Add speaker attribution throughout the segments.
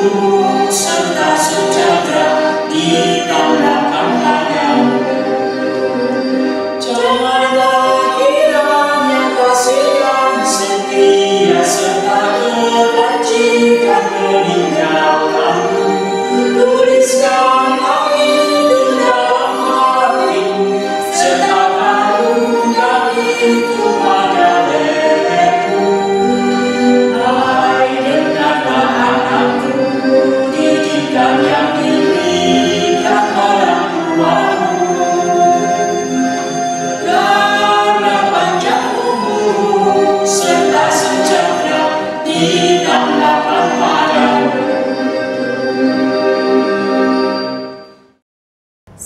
Speaker 1: Oh, so nice to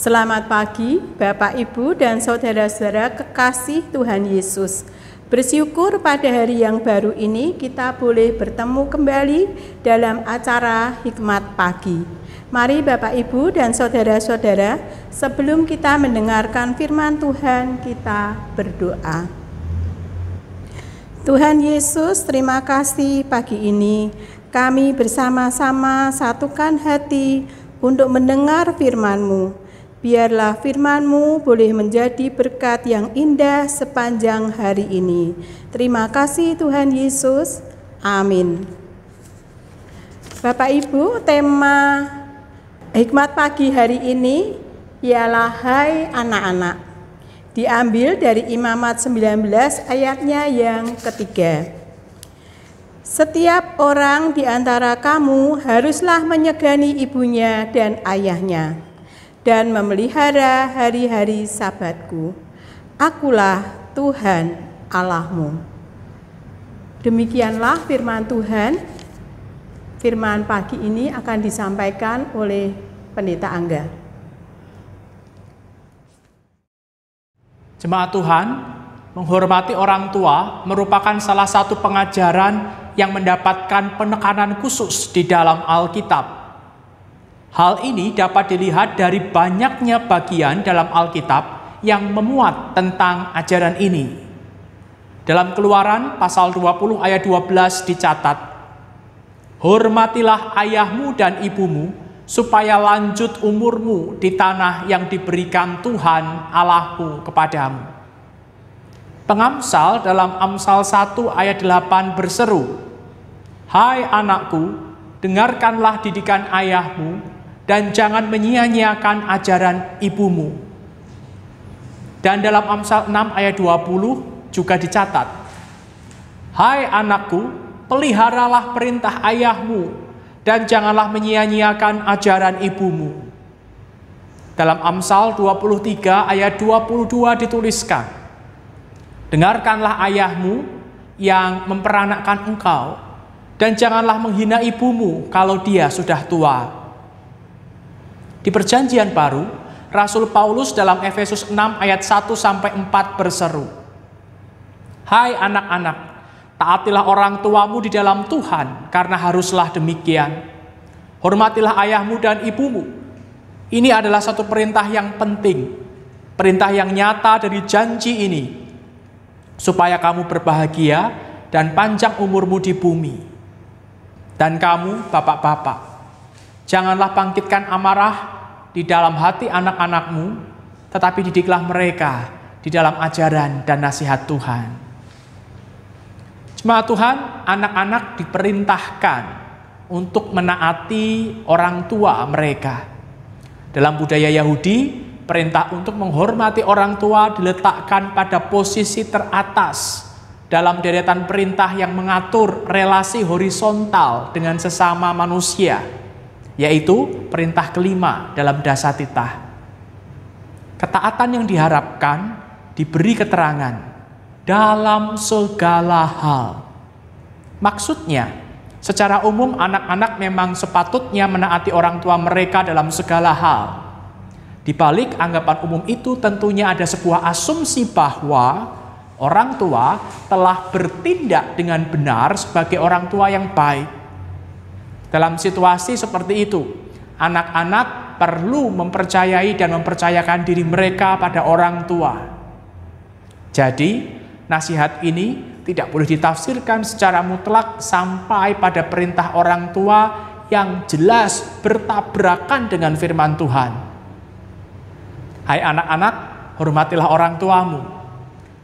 Speaker 2: Selamat pagi, Bapak, Ibu, dan saudara-saudara kekasih Tuhan Yesus. Bersyukur pada hari yang baru ini kita boleh bertemu kembali dalam acara Hikmat Pagi. Mari Bapak Ibu dan saudara-saudara, sebelum kita mendengarkan firman Tuhan, kita berdoa. Tuhan Yesus, terima kasih pagi ini kami bersama-sama satukan hati untuk mendengar firman-Mu Biarlah FirmanMu boleh menjadi berkat yang indah sepanjang hari ini. Terima kasih Tuhan Yesus. Amin. Bapak Ibu, tema hikmat pagi hari ini ialah Hai anak-anak. Diambil dari Imamat 19 ayatnya yang ketiga. Setiap orang di antara kamu haruslah menyegani ibunya dan ayahnya dan memelihara hari-hari sabatku. Akulah Tuhan Allahmu. Demikianlah firman Tuhan. Firman pagi ini akan disampaikan oleh Pendeta Angga.
Speaker 1: Jemaat Tuhan, menghormati orang tua merupakan salah satu pengajaran yang mendapatkan penekanan khusus di dalam Alkitab Hal ini dapat dilihat dari banyaknya bagian dalam Alkitab yang memuat tentang ajaran ini. Dalam Keluaran pasal 20 ayat 12 dicatat, "Hormatilah ayahmu dan ibumu supaya lanjut umurmu di tanah yang diberikan Tuhan Allahmu kepadamu." Pengamsal dalam Amsal 1 ayat 8 berseru, "Hai anakku, dengarkanlah didikan ayahmu dan jangan menyia-nyiakan ajaran ibumu. Dan dalam Amsal 6 ayat 20 juga dicatat, Hai anakku, peliharalah perintah ayahmu, dan janganlah menyia-nyiakan ajaran ibumu. Dalam Amsal 23 ayat 22 dituliskan, Dengarkanlah ayahmu yang memperanakkan engkau, dan janganlah menghina ibumu kalau dia sudah tua di perjanjian baru, Rasul Paulus dalam Efesus 6 ayat 1 sampai 4 berseru, "Hai anak-anak, taatilah orang tuamu di dalam Tuhan, karena haruslah demikian. Hormatilah ayahmu dan ibumu. Ini adalah satu perintah yang penting, perintah yang nyata dari janji ini, supaya kamu berbahagia dan panjang umurmu di bumi." Dan kamu, bapak-bapak, janganlah bangkitkan amarah di dalam hati anak-anakmu, tetapi didiklah mereka di dalam ajaran dan nasihat Tuhan. Cuma Tuhan, anak-anak diperintahkan untuk menaati orang tua mereka. Dalam budaya Yahudi, perintah untuk menghormati orang tua diletakkan pada posisi teratas dalam deretan perintah yang mengatur relasi horizontal dengan sesama manusia yaitu perintah kelima dalam dasa titah. Ketaatan yang diharapkan diberi keterangan dalam segala hal. Maksudnya, secara umum anak-anak memang sepatutnya menaati orang tua mereka dalam segala hal. Di balik anggapan umum itu tentunya ada sebuah asumsi bahwa orang tua telah bertindak dengan benar sebagai orang tua yang baik. Dalam situasi seperti itu, anak-anak perlu mempercayai dan mempercayakan diri mereka pada orang tua. Jadi, nasihat ini tidak boleh ditafsirkan secara mutlak sampai pada perintah orang tua yang jelas bertabrakan dengan firman Tuhan. Hai anak-anak, hormatilah orang tuamu.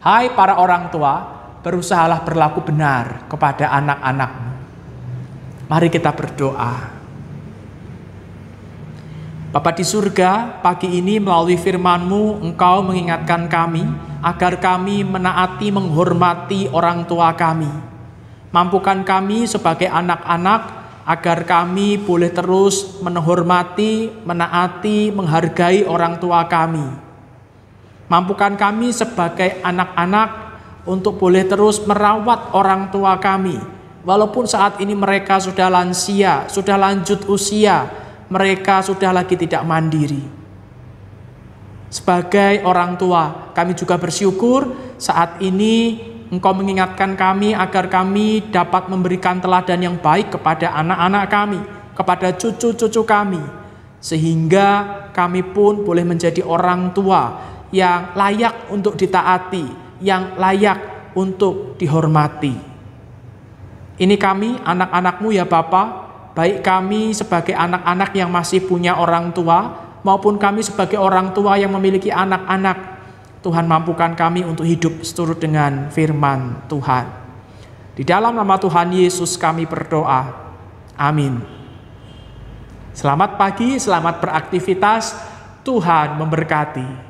Speaker 1: Hai para orang tua, berusahalah berlaku benar kepada anak-anakmu. Mari kita berdoa. Bapak di surga, pagi ini melalui FirmanMu, Engkau mengingatkan kami agar kami menaati, menghormati orang tua kami. Mampukan kami sebagai anak-anak agar kami boleh terus menghormati, menaati, menghargai orang tua kami. Mampukan kami sebagai anak-anak untuk boleh terus merawat orang tua kami, Walaupun saat ini mereka sudah lansia, sudah lanjut usia, mereka sudah lagi tidak mandiri. Sebagai orang tua, kami juga bersyukur saat ini Engkau mengingatkan kami agar kami dapat memberikan teladan yang baik kepada anak-anak kami, kepada cucu-cucu kami, sehingga kami pun boleh menjadi orang tua yang layak untuk ditaati, yang layak untuk dihormati. Ini kami, anak-anakmu ya Bapa, baik kami sebagai anak-anak yang masih punya orang tua, maupun kami sebagai orang tua yang memiliki anak-anak. Tuhan mampukan kami untuk hidup seturut dengan firman Tuhan. Di dalam nama Tuhan Yesus kami berdoa. Amin. Selamat pagi, selamat beraktivitas. Tuhan memberkati.